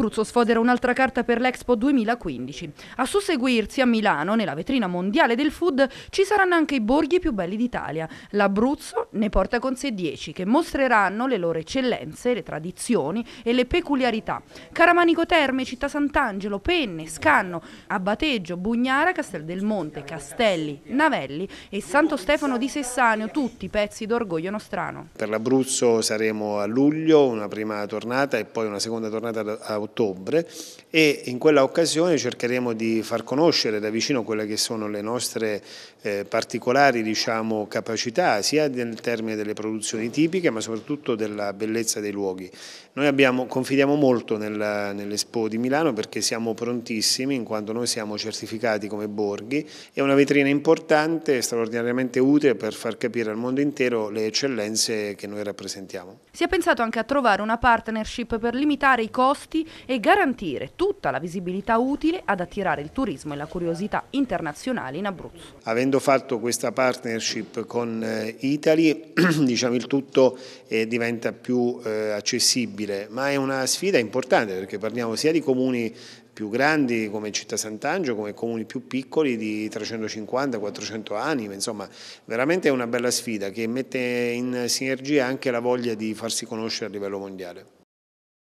l'Abruzzo sfodera un'altra carta per l'Expo 2015. A susseguirsi a Milano, nella vetrina mondiale del food, ci saranno anche i borghi più belli d'Italia. L'Abruzzo ne porta con sé 10 che mostreranno le loro eccellenze, le tradizioni e le peculiarità. Caramanico Terme, Città Sant'Angelo, Penne, Scanno, Abbateggio, Bugnara, Castel del Monte, Castelli, Navelli e Santo Stefano di Sessanio, tutti pezzi d'orgoglio nostrano. Per l'Abruzzo saremo a luglio, una prima tornata e poi una seconda tornata a ottobre ottobre e in quella occasione cercheremo di far conoscere da vicino quelle che sono le nostre eh, particolari diciamo, capacità sia nel termine delle produzioni tipiche ma soprattutto della bellezza dei luoghi. Noi abbiamo, confidiamo molto nell'Expo di Milano perché siamo prontissimi in quanto noi siamo certificati come borghi, è una vetrina importante e straordinariamente utile per far capire al mondo intero le eccellenze che noi rappresentiamo. Si è pensato anche a trovare una partnership per limitare i costi e garantire tutta la visibilità utile ad attirare il turismo e la curiosità internazionale in Abruzzo. Avendo fatto questa partnership con eh, Italy, diciamo il tutto eh, diventa più eh, accessibile, ma è una sfida importante perché parliamo sia di comuni più grandi come Città Sant'Angelo, come comuni più piccoli di 350-400 anni, insomma veramente è una bella sfida che mette in sinergia anche la voglia di farsi conoscere a livello mondiale.